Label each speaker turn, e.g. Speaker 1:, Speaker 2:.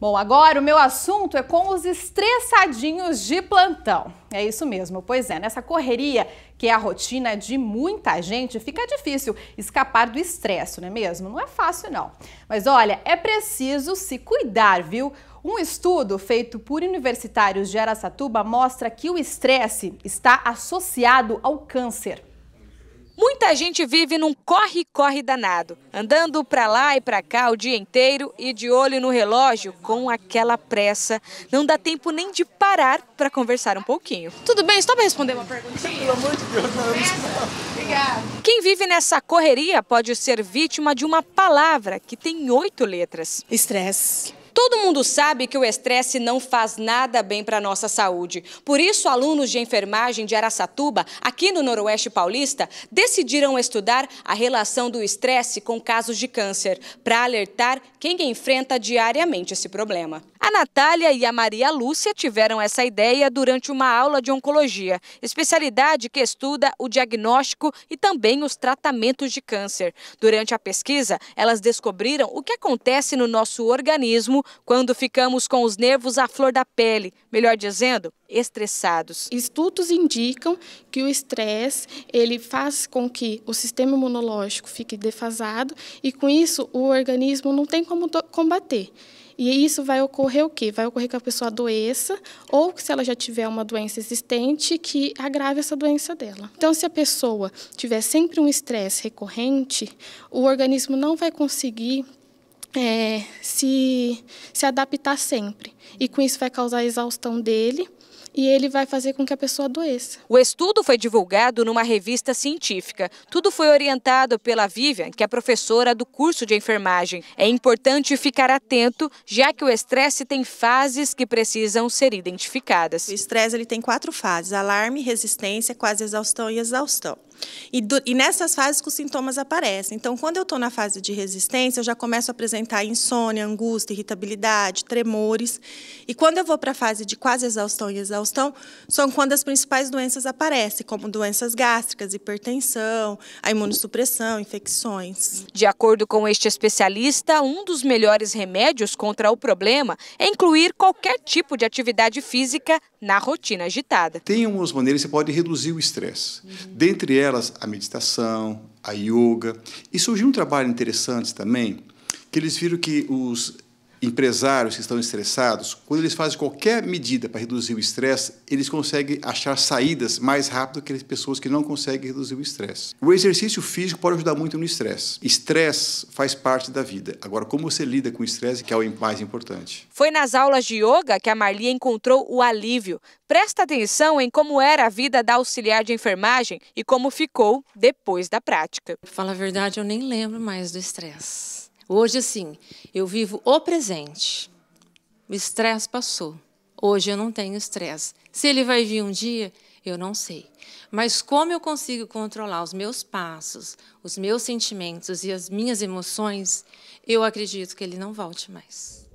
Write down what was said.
Speaker 1: Bom, agora o meu assunto é com os estressadinhos de plantão. É isso mesmo, pois é, nessa correria que é a rotina de muita gente, fica difícil escapar do estresse, não é mesmo? Não é fácil não. Mas olha, é preciso se cuidar, viu? Um estudo feito por universitários de Aracatuba mostra que o estresse está associado ao câncer.
Speaker 2: Muita gente vive num corre-corre danado, andando para lá e para cá o dia inteiro e de olho no relógio com aquela pressa. Não dá tempo nem de parar para conversar um pouquinho. Tudo bem? Estou para responder uma perguntinha? Pelo amor de Deus, não. Obrigada. Quem vive nessa correria pode ser vítima de uma palavra que tem oito letras. Estresse Todo mundo sabe que o estresse não faz nada bem para a nossa saúde. Por isso, alunos de enfermagem de Araçatuba, aqui no Noroeste Paulista, decidiram estudar a relação do estresse com casos de câncer, para alertar quem enfrenta diariamente esse problema. A Natália e a Maria Lúcia tiveram essa ideia durante uma aula de oncologia, especialidade que estuda o diagnóstico e também os tratamentos de câncer. Durante a pesquisa, elas descobriram o que acontece no nosso organismo quando
Speaker 1: ficamos com os nervos à flor da pele, melhor dizendo, estressados. Estudos indicam que o estresse ele faz com que o sistema imunológico fique defasado e com isso o organismo não tem como combater. E isso vai ocorrer o quê? Vai ocorrer que a pessoa adoeça ou que se ela já tiver uma doença existente que agrave essa doença dela. Então, se a pessoa tiver sempre um estresse recorrente, o organismo não vai conseguir é, se, se adaptar sempre. E com isso vai causar a exaustão dele, e ele vai fazer com que a pessoa adoeça.
Speaker 2: O estudo foi divulgado numa revista científica. Tudo foi orientado pela Vivian, que é professora do curso de enfermagem. É importante ficar atento, já que o
Speaker 3: estresse tem fases que precisam ser identificadas. O estresse ele tem quatro fases: alarme, resistência, quase exaustão e exaustão. E, do, e nessas fases que os sintomas aparecem. Então, quando eu estou na fase de resistência, eu já começo a apresentar insônia, angústia, irritabilidade, tremores. E quando eu vou para a fase de quase exaustão e exaustão, são quando as principais doenças aparecem, como doenças gástricas, hipertensão, a imunossupressão, infecções.
Speaker 2: De acordo com este especialista, um dos melhores remédios contra o problema é incluir qualquer tipo de atividade física na rotina agitada.
Speaker 4: Tem algumas maneiras que você pode reduzir o estresse. Uhum. Dentre elas, delas a meditação, a yoga. E surgiu um trabalho interessante também, que eles viram que os empresários que estão estressados, quando eles fazem qualquer medida para reduzir o estresse, eles conseguem achar saídas mais rápido que as pessoas que não conseguem reduzir o estresse. O exercício físico pode ajudar muito no estresse. Estresse faz parte da vida. Agora, como você lida com o estresse, que é o mais importante.
Speaker 2: Foi nas aulas de yoga que a Marli encontrou o alívio. Presta atenção em como era a vida da auxiliar de enfermagem e como ficou depois da prática. Fala a verdade, eu nem lembro mais do estresse Hoje, assim, eu vivo o presente. O estresse passou. Hoje eu não tenho estresse. Se ele vai vir um dia, eu não sei. Mas como eu consigo controlar os meus passos, os meus sentimentos e as minhas emoções, eu acredito que ele não volte mais.